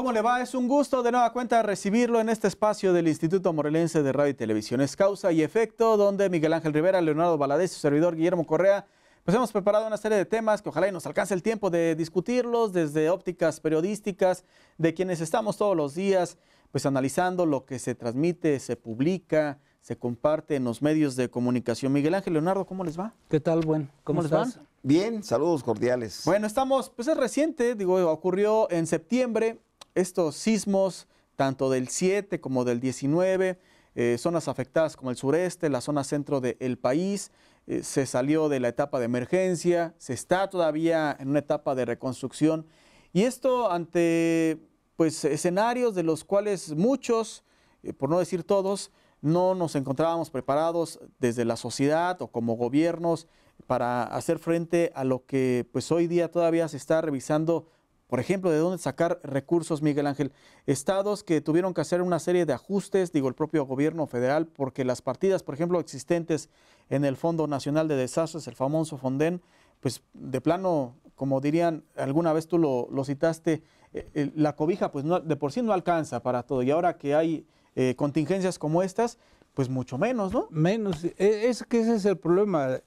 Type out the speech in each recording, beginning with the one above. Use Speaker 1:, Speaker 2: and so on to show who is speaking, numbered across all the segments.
Speaker 1: ¿Cómo le va? Es un gusto de nueva cuenta recibirlo en este espacio del Instituto Morelense de Radio y Televisión. Es Causa y Efecto, donde Miguel Ángel Rivera, Leonardo Valadez y su servidor Guillermo Correa, pues hemos preparado una serie de temas que ojalá y nos alcance el tiempo de discutirlos desde ópticas periodísticas de quienes estamos todos los días, pues analizando lo que se transmite, se publica, se comparte en los medios de comunicación. Miguel Ángel, Leonardo, ¿cómo les va?
Speaker 2: ¿Qué tal, buen? ¿Cómo, ¿Cómo les va?
Speaker 1: Bien, saludos
Speaker 3: cordiales.
Speaker 1: Bueno, estamos, pues es reciente, digo, ocurrió en septiembre estos sismos, tanto del 7 como del 19, eh, zonas afectadas como el sureste, la zona centro del país, eh, se salió de la etapa de emergencia, se está todavía en una etapa de reconstrucción y esto ante pues escenarios de los cuales muchos, eh, por no decir todos, no nos encontrábamos preparados desde la sociedad o como gobiernos para hacer frente a lo que pues hoy día todavía se está revisando por ejemplo, ¿de dónde sacar recursos, Miguel Ángel? Estados que tuvieron que hacer una serie de ajustes, digo, el propio gobierno federal, porque las partidas, por ejemplo, existentes en el Fondo Nacional de Desastres, el famoso Fonden, pues de plano, como dirían, alguna vez tú lo, citaste, eh, eh, la cobija pues no, de por sí no alcanza para todo. Y ahora que hay eh, contingencias como estas, pues
Speaker 2: mucho menos, ¿no? Menos. E, es que ese es el problema.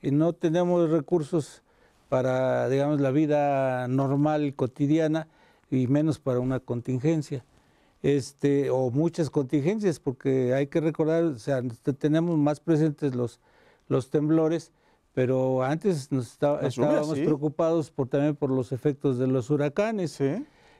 Speaker 2: No tenemos recursos para, digamos, la vida normal, cotidiana, y menos para una contingencia. Este, o muchas contingencias, porque hay que recordar, tenemos más presentes los, los temblores, pero antes nos estábamos preocupados también por los efectos de los huracanes.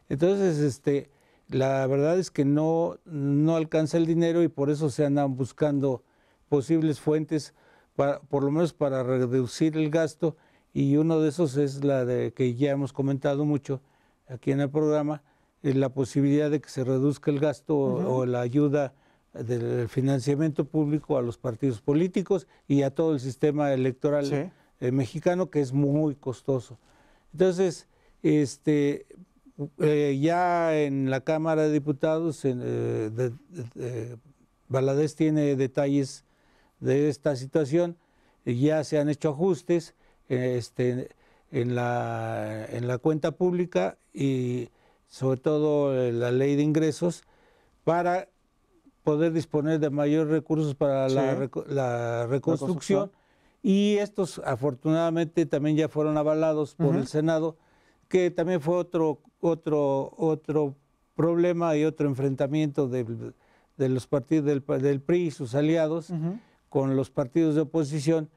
Speaker 2: Entonces, este, la verdad es que no, no alcanza el dinero y por eso se andan buscando posibles fuentes, para, por lo menos para reducir el gasto y uno de esos es la de que ya hemos comentado mucho aquí en el programa, la posibilidad de que se reduzca el gasto o, la ayuda del financiamiento público a los partidos políticos y a todo el sistema electoral eh, mexicano que es muy costoso. Entonces, este, eh, ya en la Cámara de Diputados, eh, tiene detalles de esta situación, ya se han hecho ajustes este, en, la, en la cuenta pública y sobre todo eh, la ley de ingresos para poder disponer de mayores recursos para la, reconstrucción. Y estos afortunadamente también ya fueron avalados por el Senado, que también fue otro, otro, otro problema y otro enfrentamiento de, de los partidos del, PRI y sus aliados con los partidos de oposición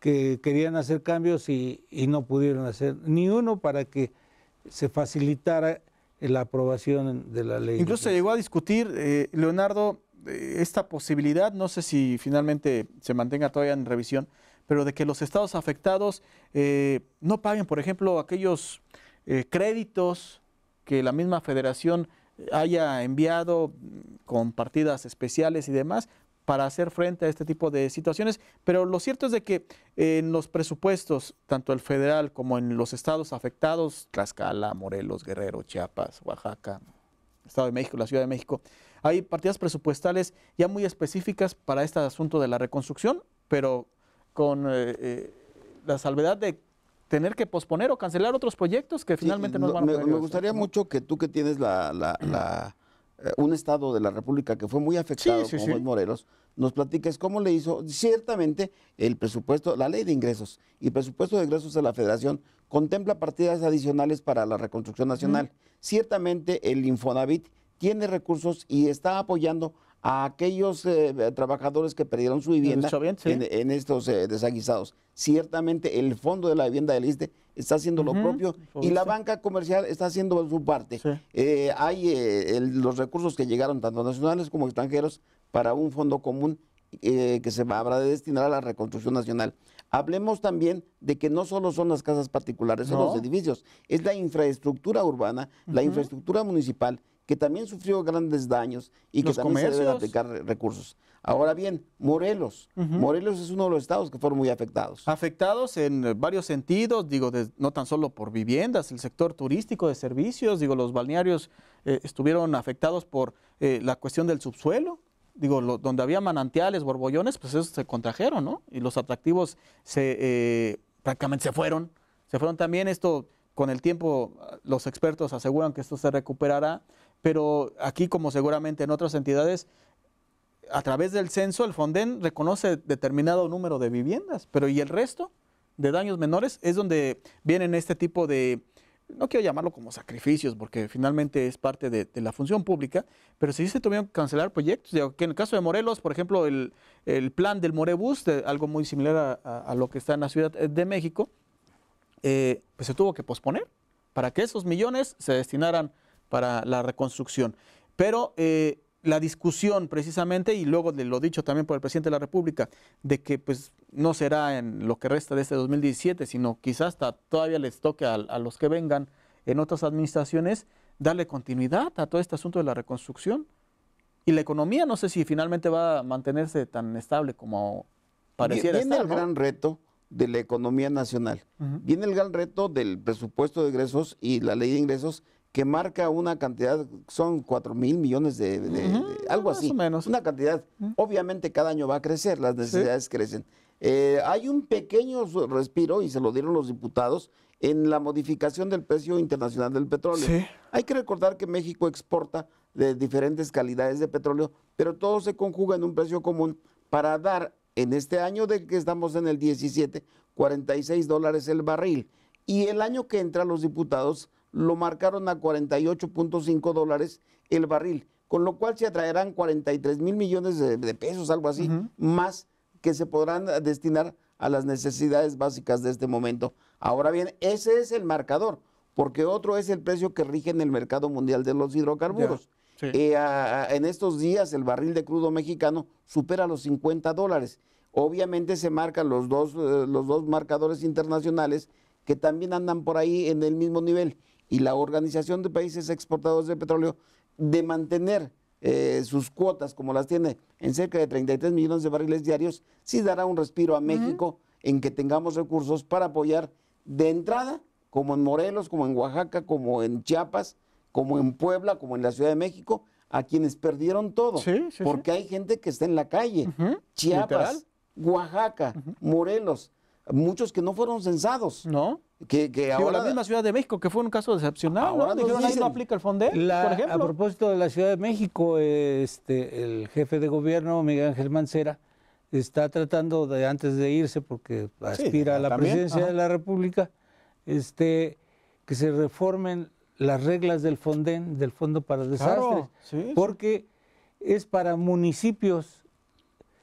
Speaker 2: que querían hacer cambios y, no pudieron hacer ni uno para que se facilitara la aprobación de la ley.
Speaker 1: Incluso se llegó a discutir, eh, Leonardo, eh, esta posibilidad, no sé si finalmente se mantenga todavía en revisión, pero de que los estados afectados eh, no paguen, por ejemplo, aquellos créditos que la misma federación haya enviado con partidas especiales y demás, para hacer frente a este tipo de situaciones, pero lo cierto es de que eh, en los presupuestos, tanto el federal como en los estados afectados, Tlaxcala, Morelos, Guerrero, Chiapas, Oaxaca, Estado de México, la Ciudad de México, hay partidas presupuestales ya muy específicas para este asunto de la reconstrucción, pero con eh, eh, la salvedad de tener que posponer o cancelar otros proyectos que finalmente no nos van a Me, me gustaría
Speaker 3: mucho que tú que tienes la eh, un estado de la República que fue muy afectado, por como es Morelos, nos platiques cómo le hizo, ciertamente, el presupuesto, la ley de ingresos y presupuesto de ingresos de la Federación contempla partidas adicionales para la reconstrucción nacional. Ciertamente, el Infonavit tiene recursos y está apoyando a aquellos eh, trabajadores que perdieron su vivienda en, estos eh, desaguisados. Ciertamente el Fondo de la Vivienda del ISTE está haciendo lo propio y la banca comercial está haciendo su parte. Eh, hay los recursos que llegaron tanto nacionales como extranjeros para un fondo común que se habrá de destinar a la reconstrucción nacional. Hablemos también de que no solo son las casas particulares, son los edificios, es la infraestructura urbana, la infraestructura municipal, que también sufrió grandes daños y que también se deben aplicar recursos. Ahora bien, Morelos. Morelos es uno de los estados que fueron muy
Speaker 1: afectados. Afectados en varios sentidos, digo, no tan solo por viviendas, el sector turístico de servicios, digo, los balnearios eh, estuvieron afectados por eh, la cuestión del subsuelo, digo, donde había manantiales, borbollones, pues esos se contrajeron, ¿no? Y los atractivos se, eh, prácticamente se fueron. Se fueron también esto, con el tiempo los expertos aseguran que esto se recuperará pero aquí, como seguramente en otras entidades, a través del censo el Fonden reconoce determinado número de viviendas, pero ¿y el resto de daños menores? Es donde vienen este tipo de, no quiero llamarlo como sacrificios, porque finalmente es parte de, la función pública, pero si se tuvieron que cancelar proyectos, que en el caso de Morelos, por ejemplo, el, plan del Morebus, algo muy similar a, lo que está en la Ciudad de México, eh, pues se tuvo que posponer para que esos millones se destinaran para la reconstrucción. Pero eh, la discusión precisamente, y luego de lo dicho también por el presidente de la República, de que pues no será en lo que resta de este 2017, sino quizás hasta todavía les toque a, los que vengan en otras administraciones darle continuidad a todo este asunto de la reconstrucción. Y la economía no sé si finalmente va a mantenerse tan estable como pareciera. Viene el gran
Speaker 3: reto de la economía nacional. Viene el gran reto del presupuesto de ingresos y la ley de ingresos que marca una cantidad, son 4 mil millones de, algo ah, así, menos. una cantidad, obviamente cada año va a crecer, las necesidades crecen. Eh, hay un pequeño respiro, y se lo dieron los diputados, en la modificación del precio internacional del petróleo. Hay que recordar que México exporta de diferentes calidades de petróleo, pero todo se conjuga en un precio común para dar en este año de que estamos en el 17, 46 dólares el barril. Y el año que entran los diputados lo marcaron a 48.5 dólares el barril, con lo cual se atraerán 43 mil millones de, pesos, algo así, más que se podrán destinar a las necesidades básicas de este momento. Ahora bien, ese es el marcador, porque otro es el precio que rige en el mercado mundial de los hidrocarburos. Eh, en estos días el barril de crudo mexicano supera los 50 dólares. Obviamente se marcan los dos, eh, los dos marcadores internacionales que también andan por ahí en el mismo nivel y la Organización de Países Exportadores de Petróleo de mantener eh, sus cuotas como las tiene en cerca de 33 millones de barriles diarios, sí dará un respiro a México en que tengamos recursos para apoyar de entrada, como en Morelos, como en Oaxaca, como en Chiapas, como en Puebla, como en la Ciudad de México, a quienes perdieron todo. porque hay gente que está en la calle. Chiapas, Oaxaca, Morelos, muchos que no fueron censados.
Speaker 1: No. Que, ahora... la misma Ciudad de México, que fue un caso decepcionado, ¿no? aplica el A
Speaker 2: propósito de la Ciudad de México, este, el jefe de gobierno, Miguel Ángel Mancera, está tratando de, antes de irse, porque aspira a la presidencia de la República, este, que se reformen las reglas del Fonden, del Fondo para Desastres, porque es para municipios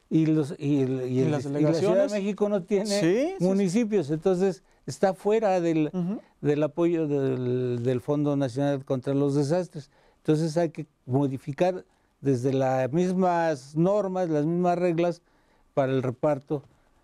Speaker 2: y los y, la Ciudad de México no tiene municipios, entonces está fuera del, del apoyo del, del, Fondo Nacional contra los Desastres. Entonces hay que modificar desde las mismas normas, las mismas reglas para el reparto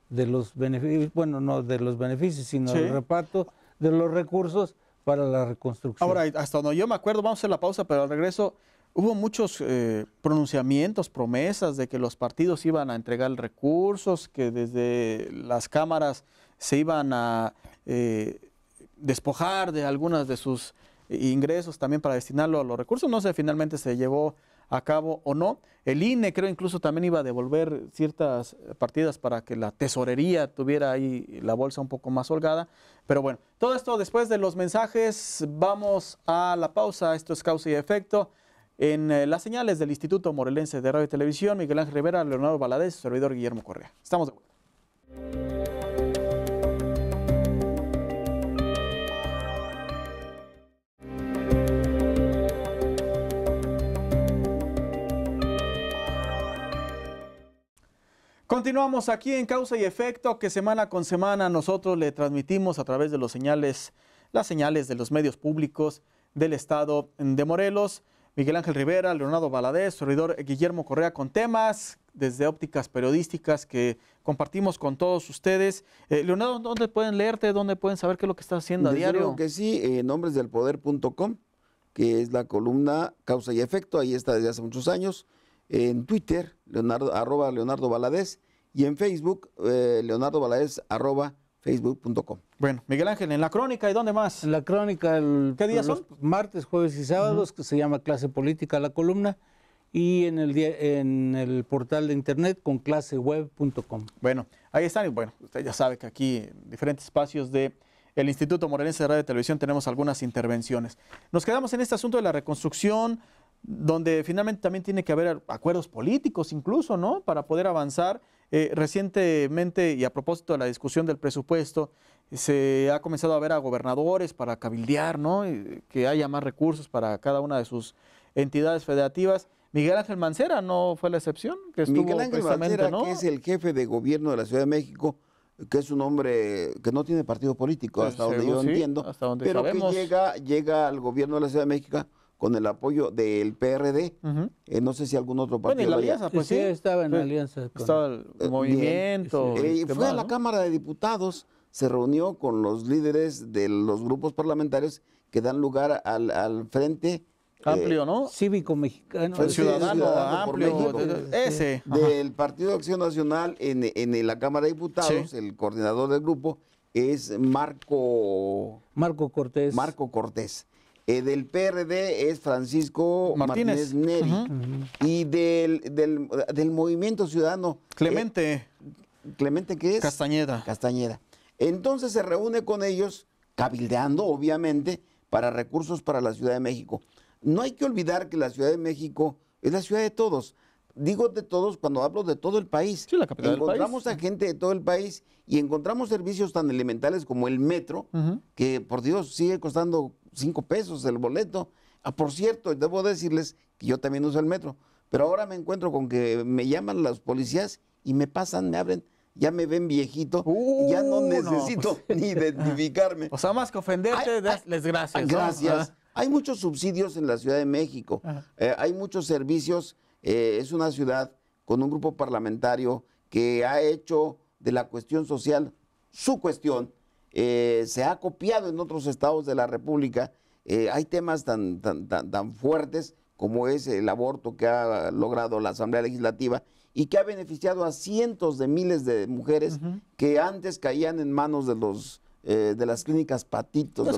Speaker 2: de los beneficios, bueno, no de los beneficios, sino el reparto de los recursos para la reconstrucción.
Speaker 1: Ahora, hasta donde yo me acuerdo, vamos a hacer la pausa, pero al regreso Hubo muchos eh, pronunciamientos, promesas de que los partidos iban a entregar recursos, que desde las cámaras se iban a eh, despojar de algunas de sus ingresos también para destinarlo a los recursos. No sé, finalmente se llevó a cabo o no. El INE creo incluso también iba a devolver ciertas partidas para que la tesorería tuviera ahí la bolsa un poco más holgada. Pero bueno, todo esto después de los mensajes, vamos a la pausa. Esto es causa y efecto. En eh, las señales del Instituto Morelense de Radio y Televisión, Miguel Ángel Rivera, Leonardo Valadez, servidor Guillermo Correa. Estamos de acuerdo. Continuamos aquí en Causa y Efecto, que semana con semana nosotros le transmitimos a través de los señales, las señales de los medios públicos del estado de Morelos. Miguel Ángel Rivera, Leonardo Valadez, servidor Guillermo Correa con temas desde ópticas periodísticas que compartimos con todos ustedes. Eh, Leonardo, ¿dónde pueden leerte? ¿Dónde pueden saber qué es lo que estás haciendo a diario? que
Speaker 3: sí, en eh, nombresdelpoder.com, que es la columna Causa y Efecto, ahí está desde hace muchos años. En Twitter, Leonardo, arroba Leonardo y en Facebook, eh, Leonardo Valadez, arroba facebook.com.
Speaker 2: Bueno, Miguel Ángel, en la crónica, ¿y dónde más? En la crónica, el, ¿qué días son? Martes, jueves y sábados, que se llama Clase Política la columna, y en el, en el portal de internet con claseweb.com. Bueno, ahí están, y bueno, usted ya sabe que aquí en diferentes espacios de
Speaker 1: el Instituto Morelense de Radio y Televisión tenemos algunas intervenciones. Nos quedamos en este asunto de la reconstrucción donde finalmente también tiene que haber acuerdos políticos incluso, ¿no? Para poder avanzar. Eh, recientemente, y a propósito de la discusión del presupuesto, se ha comenzado a ver a gobernadores para cabildear, ¿no? que haya más recursos para cada una de sus entidades federativas. Miguel Ángel Mancera no fue la excepción, que estuvo Miguel Ángel Mancera, que es
Speaker 3: el jefe de gobierno de la Ciudad de México, que es un hombre que no tiene partido político, eh, hasta, donde yo entiendo,
Speaker 2: pero que llega,
Speaker 3: llega al gobierno de la Ciudad de México con el apoyo del PRD. Eh, no sé si algún otro partido. Bueno, pues, ¿eh? en la alianza, pues sí, estaba
Speaker 2: en alianza. Estaba el eh, movimiento. fue a la
Speaker 3: Cámara de Diputados, se reunió con los líderes de los grupos parlamentarios que dan lugar al, frente. Amplio,
Speaker 2: ¿no? Cívico mexicano. ciudadano, amplio. ese. Del
Speaker 3: Partido de Acción Nacional en, la Cámara de Diputados, el coordinador del grupo es Marco. Marco Cortés. Marco Cortés eh, del PRD es Francisco Martínez, Neri. Y del, Movimiento Ciudadano. Eh, Clemente. ¿Clemente qué es? Castañeda. Castañeda. Entonces se reúne con ellos, cabildeando, obviamente, para recursos para la Ciudad de México. No hay que olvidar que la Ciudad de México es la ciudad de todos digo de todos cuando hablo de todo el país. Sí, la capital encontramos a gente de todo el país y encontramos servicios tan elementales como el metro, que por Dios sigue costando cinco pesos el boleto. Ah, por cierto, debo decirles que yo también uso el metro, pero ahora me encuentro con que me llaman las policías y me pasan, me abren ya me ven viejito, ya no uh, necesito ni identificarme.
Speaker 1: O sea, más que ofenderte, les gracias. Gracias.
Speaker 3: Hay muchos subsidios en la Ciudad de México, eh, hay muchos servicios eh, es una ciudad con un grupo parlamentario que ha hecho de la cuestión social su cuestión, eh, se ha copiado en otros estados de la República. Eh, hay temas tan, tan, tan, fuertes como es el aborto que ha logrado la Asamblea Legislativa y que ha beneficiado a cientos de miles de mujeres que antes caían en manos de los de las clínicas patitos, de los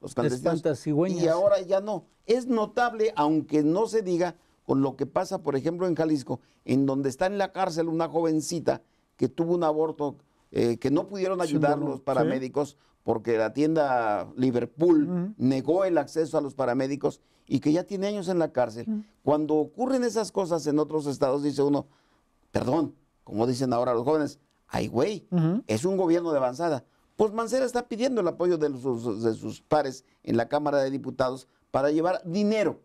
Speaker 3: los clandestinos, y ahora ya no. Es notable, aunque no se diga, con lo que pasa, por ejemplo, en Jalisco, en donde está en la cárcel una jovencita que tuvo un aborto eh, que no pudieron ayudar los paramédicos porque la tienda Liverpool negó el acceso a los paramédicos y que ya tiene años en la cárcel. Cuando ocurren esas cosas en otros estados, dice uno, perdón, como dicen ahora los jóvenes, ay güey, es un gobierno de avanzada. Pues Mancera está pidiendo el apoyo de, de sus pares en la Cámara de Diputados para llevar dinero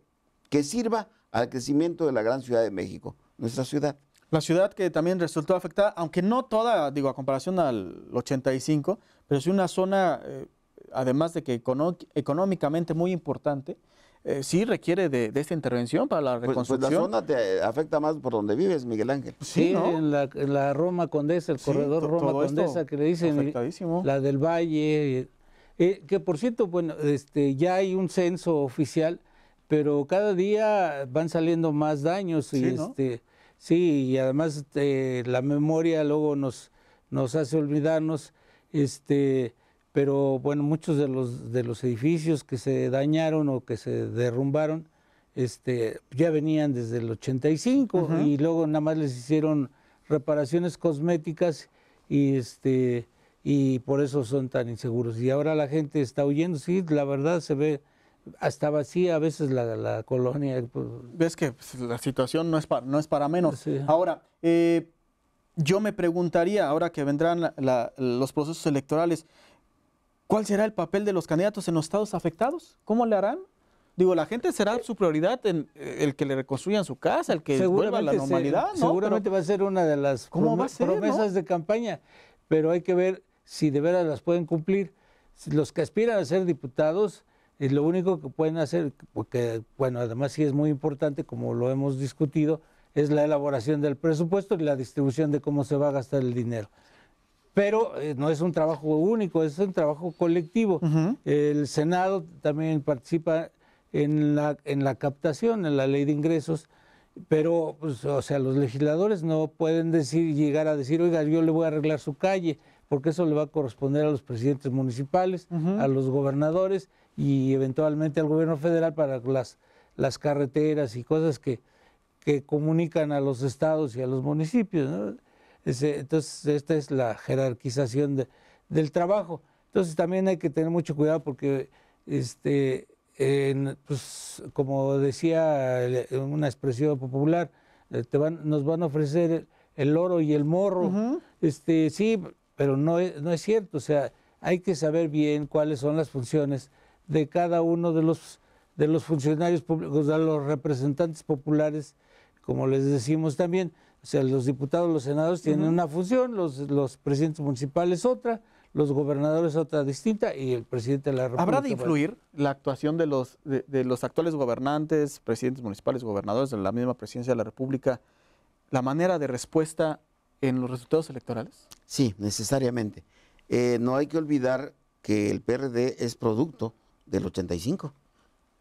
Speaker 1: que sirva al crecimiento de la gran ciudad de México, nuestra ciudad. La ciudad que también resultó afectada, aunque no toda, digo, a comparación al 85, pero es una zona, eh, además de que económicamente muy importante, eh, sí requiere de, esta intervención para la reconstrucción. Pues, pues, la
Speaker 2: zona
Speaker 3: te eh, afecta más por donde vives, Miguel Ángel.
Speaker 2: Sí, en, la, Roma Condesa, el corredor Roma Condesa que le dicen, la del Valle, que por cierto, bueno, este, ya hay un censo oficial pero cada día van saliendo más daños y este sí y además eh, la memoria luego nos nos hace olvidarnos este pero bueno muchos de los de los edificios que se dañaron o que se derrumbaron este ya venían desde el 85 y luego nada más les hicieron reparaciones cosméticas y este y por eso son tan inseguros y ahora la gente está huyendo sí la verdad se ve hasta vacía a veces la, colonia. Pues. Ves que pues, la
Speaker 1: situación no es para, no es para menos. Ahora, eh, yo me preguntaría, ahora que vendrán los procesos electorales, ¿cuál será el papel de los candidatos en los estados afectados? ¿Cómo le harán? Digo, la gente será su prioridad en eh, el que le reconstruyan su casa, el que vuelva a la normalidad. Seguramente
Speaker 2: va a ser una de las promesas de campaña. Pero hay que ver si de veras las pueden cumplir. Los que aspiran a ser diputados y lo único que pueden hacer, porque, bueno, además sí es muy importante, como lo hemos discutido, es la elaboración del presupuesto y la distribución de cómo se va a gastar el dinero. Pero eh, no es un trabajo único, es un trabajo colectivo. El Senado también participa en la, en la captación, en la ley de ingresos, pero, pues, o sea, los legisladores no pueden decir, llegar a decir, oiga, yo le voy a arreglar su calle porque eso le va a corresponder a los presidentes municipales, a los gobernadores y eventualmente al gobierno federal para las, las carreteras y cosas que, que comunican a los estados y a los municipios. entonces, esta es la jerarquización de, del trabajo. Entonces, también hay que tener mucho cuidado porque, este, pues, como decía una expresión popular, eh, te van, nos van a ofrecer el oro y el morro. este, sí, pero no es, no es cierto. O sea, hay que saber bien cuáles son las funciones de cada uno de los, de los funcionarios públicos, de los representantes populares, como les decimos también. O sea, los diputados, los senadores tienen una función, los, los presidentes municipales otra, los gobernadores otra distinta y el presidente de la República. ¿Habrá de influir
Speaker 1: la actuación de los, de, los actuales gobernantes, presidentes municipales, gobernadores de la misma presidencia de la República, la manera de respuesta en los resultados electorales? Sí, necesariamente. Eh, no hay que olvidar
Speaker 3: que el PRD es producto del 85.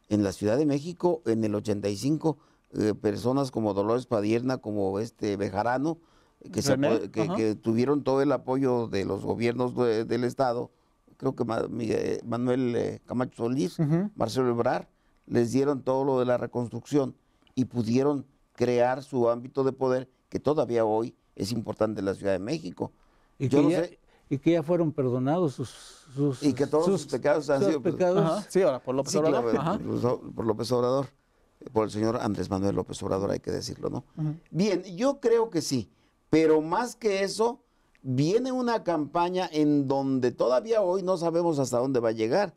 Speaker 3: En la Ciudad de México, en el 85, eh, personas como Dolores Padierna, como este Bejarano, que, tuvieron todo el apoyo de los gobiernos del Estado, creo que Manuel eh, Camacho Solís, Marcelo Ebrard, les dieron todo lo de la reconstrucción y pudieron crear su ámbito de poder que todavía hoy es importante la Ciudad de México. Y
Speaker 2: que ya, fueron perdonados sus, sus y que todos sus, pecados han sido perdonados. Sí,
Speaker 3: ahora por López Obrador. por, López Obrador, por el señor Andrés Manuel López Obrador, hay que decirlo, ¿no? Bien, yo creo que sí, pero más que eso, viene una campaña en donde todavía hoy no sabemos hasta dónde va a llegar,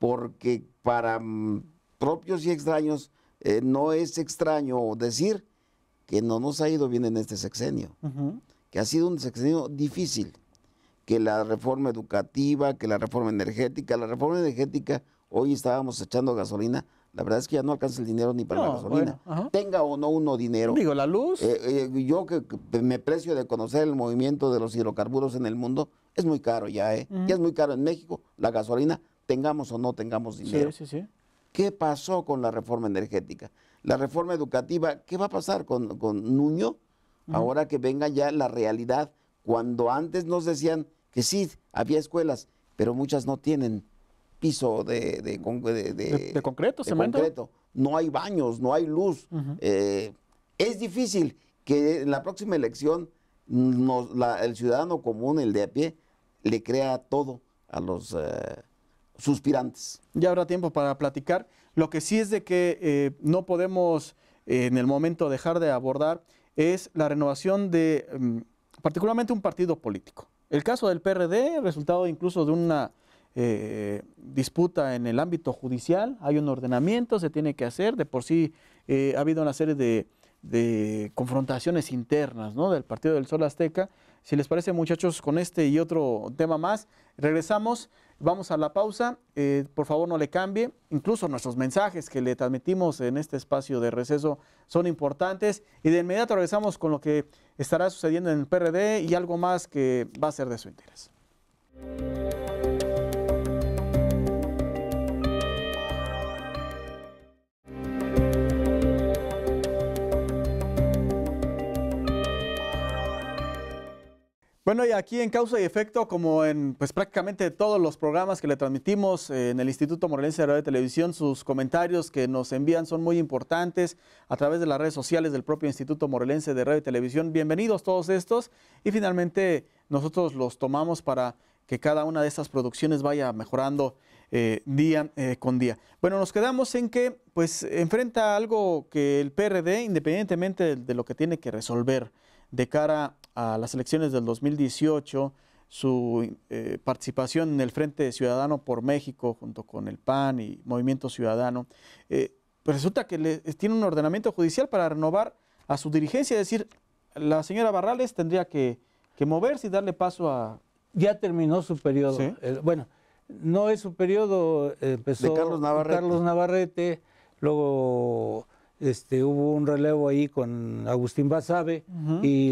Speaker 3: porque para mm, propios y extraños eh, no es extraño decir que no nos ha ido bien en este sexenio, que ha sido un sexenio difícil, que la reforma educativa, que la reforma energética, la reforma energética, hoy estábamos echando gasolina, la verdad es que ya no alcanza el dinero ni para la gasolina, tenga o no uno dinero. Digo, la luz. Eh, eh, yo que, me precio de conocer el movimiento de los hidrocarburos en el mundo, es muy caro ya, ¿eh? Ya es muy caro en México, la gasolina, tengamos o no tengamos dinero. Sí, sí, sí. ¿Qué pasó con la reforma energética? la reforma educativa, ¿qué va a pasar con, Nuño? Ahora que venga ya la realidad, cuando antes nos decían que sí, había escuelas, pero muchas no tienen piso de, de, concreto, cemento. No hay baños, no hay luz. Eh, es difícil que en la próxima elección nos, el ciudadano común, el de a pie, le crea todo a los
Speaker 1: eh, suspirantes. Ya habrá tiempo para platicar. Lo que sí es de que eh, no podemos eh, en el momento dejar de abordar es la renovación de mm, particularmente un partido político. El caso del PRD, resultado incluso de una eh, disputa en el ámbito judicial, hay un ordenamiento, se tiene que hacer, de por sí ha habido una serie de, confrontaciones internas del Partido del Sol Azteca. Si les parece muchachos, con este y otro tema más, regresamos. Vamos a la pausa, eh, por favor no le cambie, incluso nuestros mensajes que le transmitimos en este espacio de receso son importantes y de inmediato regresamos con lo que estará sucediendo en el PRD y algo más que va a ser de su interés. Bueno, y aquí en Causa y Efecto, como en pues, prácticamente todos los programas que le transmitimos eh, en el Instituto Morelense de Radio y Televisión, sus comentarios que nos envían son muy importantes a través de las redes sociales del propio Instituto Morelense de Radio y Televisión. Bienvenidos todos estos y finalmente nosotros los tomamos para que cada una de estas producciones vaya mejorando eh, día eh, con día. Bueno, nos quedamos en que pues enfrenta algo que el PRD, independientemente de lo que tiene que resolver, de cara a las elecciones del 2018, su eh, participación en el Frente Ciudadano por México, junto con el PAN y Movimiento Ciudadano, eh, pues resulta que tiene un ordenamiento judicial para renovar a su dirigencia, es decir, la señora Barrales
Speaker 2: tendría que, moverse y darle paso a... Ya terminó su periodo. Eh, bueno, no es su periodo, empezó Carlos Carlos Navarrete, luego este, hubo un relevo ahí con Agustín Basabe y,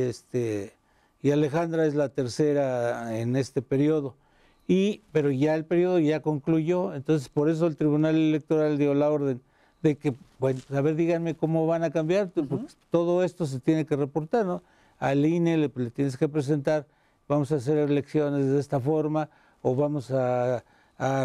Speaker 2: este, y Alejandra es la tercera en este periodo. Y, pero ya el periodo ya concluyó, entonces por eso el Tribunal Electoral dio la orden de que, bueno, a ver, díganme cómo van a cambiar, todo esto se tiene que reportar, ¿no? Al INE le, tienes que presentar, vamos a hacer elecciones de esta forma o vamos a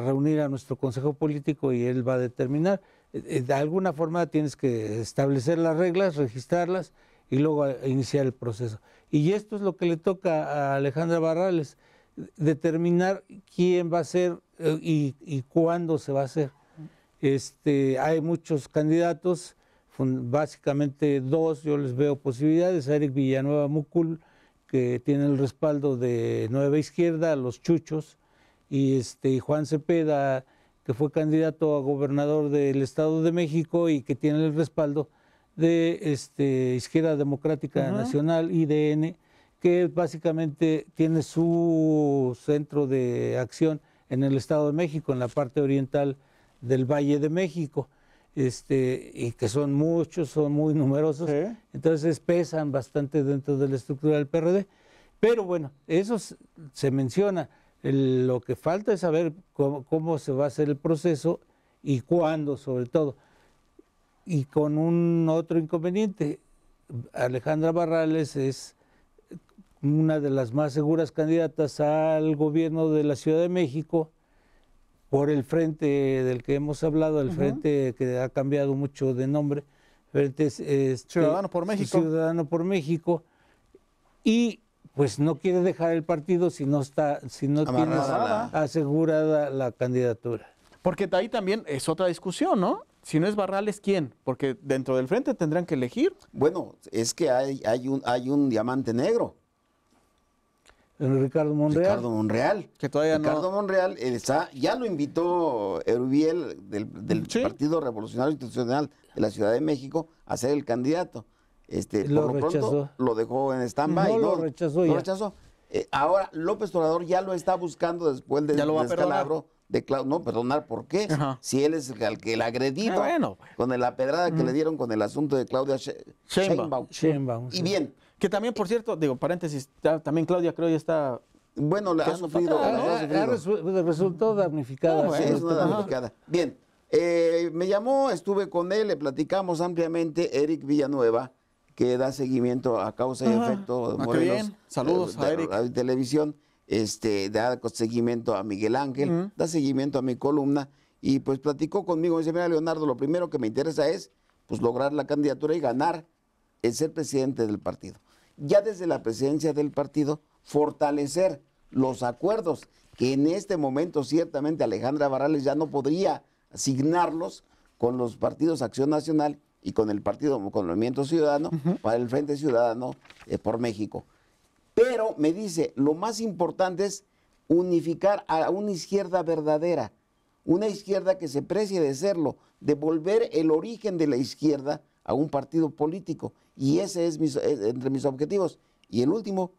Speaker 2: reunir a nuestro Consejo Político y él va a determinar. Eh, de alguna forma tienes que establecer las reglas, registrarlas y luego eh, iniciar el proceso. Y esto es lo que le toca a Alejandra Barrales, determinar quién va a ser eh, y, cuándo se va a hacer. Este, hay muchos candidatos, básicamente dos, yo les veo posibilidades, Eric Villanueva Mucul, que tiene el respaldo de Nueva Izquierda, los Chuchos, y este, Juan Cepeda, que fue candidato a gobernador del Estado de México y que tiene el respaldo de este, Izquierda Democrática Nacional, IDN, que básicamente tiene su centro de acción en el Estado de México, en la parte oriental del Valle de México, este, y que son muchos, son muy numerosos, entonces pesan bastante dentro de la estructura del PRD. Pero bueno, eso se menciona lo que falta es saber cómo, se va a hacer el proceso y cuándo, sobre todo. Y con un otro inconveniente, Alejandra Barrales es una de las más seguras candidatas al gobierno de la Ciudad de México por el frente del que hemos hablado, el frente que ha cambiado mucho de nombre, frente este, Ciudadano por México. Ciudadano por México. Y pues no quiere dejar el partido si no está, si no tiene asegurada la candidatura.
Speaker 1: Porque ahí también es otra discusión, ¿no? Si no es Barrales, ¿quién? Porque dentro del frente tendrán que elegir. Bueno, es que hay, hay, un, hay un
Speaker 3: diamante negro.
Speaker 2: El Ricardo Monreal. Ricardo Monreal.
Speaker 3: Que todavía Ricardo Monreal está, ya lo invitó Erubiel del, del Partido Revolucionario Institucional de la Ciudad de México a ser el candidato. Este, lo, lo dejó en stand-by. No, lo rechazó. Eh, ahora, López Obrador ya lo está buscando después del descalabro de Claudio. No, perdonar, ¿por qué? Si él es el que el agredido. Ah, bueno. Pues. Con la pedrada que mm. le dieron con el asunto de Claudia
Speaker 2: Sheinbaum. Y bien.
Speaker 1: Que también, por cierto, digo, paréntesis, también Claudia creo ya está bueno, la ha sufrido. Ah, pues,
Speaker 2: resultó damnificada. Ah, sí, es una este, damnificada.
Speaker 3: Bien, eh, me llamó, estuve con él, le platicamos ampliamente, Eric Villanueva, que da seguimiento a causa y efecto. Ah, Morelos, eh, Saludos a Eric. La, televisión este, da seguimiento a Miguel Ángel, da seguimiento a mi columna y pues platicó conmigo. dice, mira, Leonardo, lo primero que me interesa es pues lograr la candidatura y ganar el ser presidente del partido. Ya desde la presidencia del partido, fortalecer los acuerdos que en este momento ciertamente Alejandra Barrales ya no podría asignarlos con los partidos Acción Nacional y con el partido, con el Movimiento Ciudadano, para el Frente Ciudadano eh, por México. Pero me dice, lo más importante es unificar a una izquierda verdadera, una izquierda que se precie de serlo, devolver el origen de la izquierda a un partido político. Y ese es, eh, entre mis objetivos. Y el último,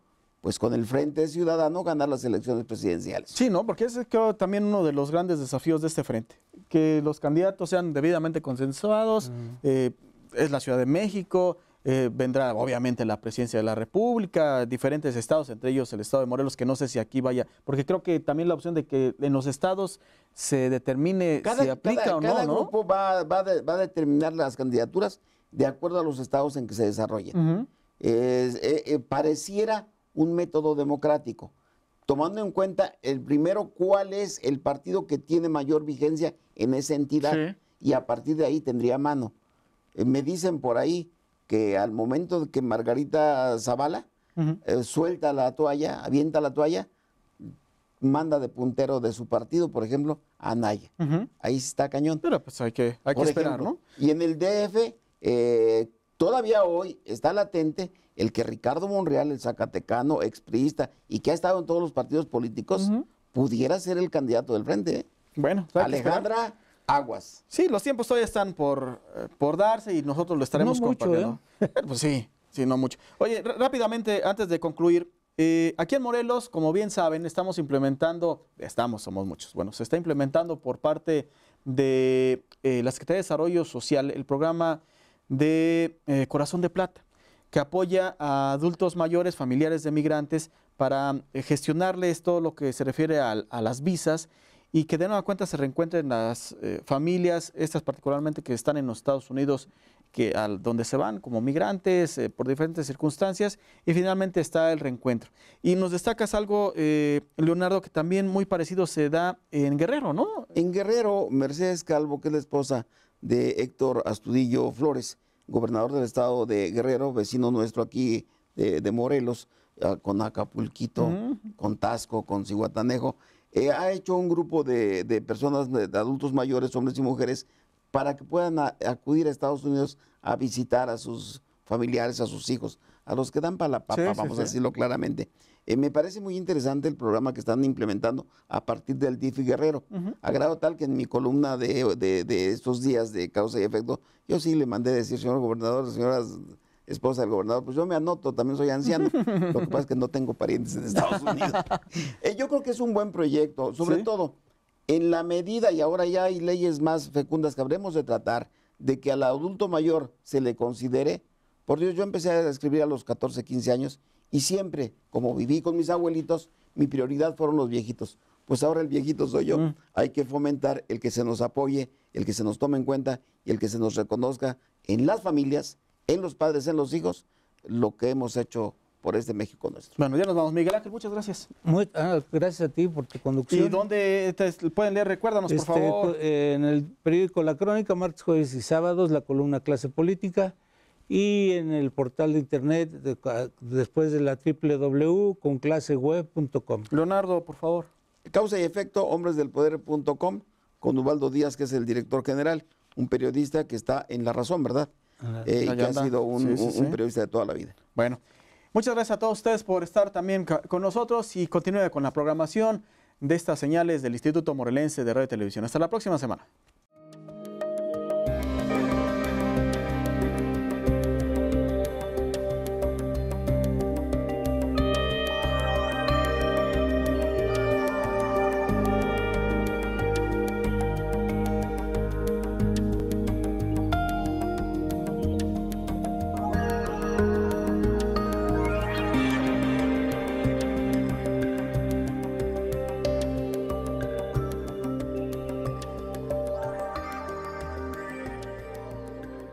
Speaker 3: pues con el Frente Ciudadano ganar las elecciones presidenciales.
Speaker 1: Sí, ¿no? Porque ese es creo, también uno de los grandes desafíos de este frente, que los candidatos sean debidamente consensuados, eh, es la Ciudad de México, eh, vendrá obviamente la presidencia de la República, diferentes estados, entre ellos el estado de Morelos, que no sé si aquí vaya, porque creo que también la opción de que en los estados se determine si aplica o no. Cada grupo
Speaker 3: va, a determinar las candidaturas de acuerdo a los estados en que se desarrollen. Eh, pareciera un método democrático, tomando en cuenta el primero cuál es el partido que tiene mayor vigencia en esa entidad y a partir de ahí tendría mano. Eh, me dicen por ahí que al momento que Margarita Zavala eh, suelta la toalla, avienta la toalla, manda de puntero de su partido, por ejemplo, a Naya. Ahí está cañón.
Speaker 1: Pero pues hay que, hay que esperar, ¿no?
Speaker 3: Y en el DF, eh, todavía hoy está latente el que Ricardo Monreal, el Zacatecano, expriista y que ha estado en todos los partidos políticos, pudiera ser el
Speaker 1: candidato del frente. ¿eh? Bueno, Alejandra Aguas. Sí, los tiempos hoy están por, eh, por darse y nosotros lo estaremos compartiendo. ¿eh? pues sí, sí, no mucho. Oye, rápidamente, antes de concluir, aquí en Morelos, como bien saben, estamos implementando, estamos, somos muchos, bueno, se está implementando por parte de la Secretaría de Desarrollo Social el programa de Corazón de Plata que apoya a adultos mayores, familiares de migrantes, para eh, gestionarles todo lo que se refiere a, las visas y que de nueva cuenta se reencuentren las eh, familias, estas particularmente que están en los Estados Unidos, que, al, donde se van como migrantes eh, por diferentes circunstancias, y finalmente está el reencuentro. Y nos destacas algo, Leonardo, que también muy parecido se da en Guerrero, ¿no? En Guerrero, Mercedes Calvo, que es la esposa de Héctor
Speaker 3: Astudillo Flores, gobernador del estado de Guerrero, vecino nuestro aquí de, Morelos, con Acapulquito, con Tasco, con Cihuatanejo, eh, ha hecho un grupo de, personas, de, adultos mayores, hombres y mujeres, para que puedan acudir a Estados Unidos a visitar a sus familiares, a sus hijos, a los que dan para la papa, vamos a decirlo claramente. Eh, me parece muy interesante el programa que están implementando a partir del DIFI Guerrero. Agrado tal que en mi columna de, de, estos días de causa y efecto, yo sí le mandé decir, señor gobernador, señora esposa del gobernador, pues yo me anoto, también soy anciano. Lo que pasa es que no tengo parientes en Estados Unidos. Eh, yo creo que es un buen proyecto, sobre todo en la medida, y ahora ya hay leyes más fecundas que habremos de tratar, de que al adulto mayor se le considere. Por Dios, yo empecé a escribir a los 14, 15 años y siempre, como viví con mis abuelitos, mi prioridad fueron los viejitos. Pues ahora el viejito soy yo. Mm. Hay que fomentar el que se nos apoye, el que se nos tome en cuenta y el que se nos reconozca en las familias, en los padres, en los hijos, lo que hemos hecho por este México nuestro.
Speaker 2: Bueno, ya nos vamos. Miguel Ángel, muchas gracias. Muy, ah, gracias a ti por tu conducción. ¿Y
Speaker 1: dónde pueden leer? Recuérdanos, por este, favor.
Speaker 2: Eh, en el periódico La Crónica, martes, jueves y sábados, la columna Clase Política y en el portal de internet después de la www.conclaseweb.com. Leonardo, por favor. Causa y efecto,
Speaker 3: hombresdelpoder.com, con Ubaldo Díaz, que es el director general, un periodista que está
Speaker 1: en La Razón, ¿verdad?
Speaker 3: Ah, eh, y que ha sido un, periodista de toda la vida.
Speaker 1: Bueno, muchas gracias a todos ustedes por estar también con nosotros y continúe con la programación de estas señales del Instituto Morelense de Radio y Televisión. Hasta la próxima semana.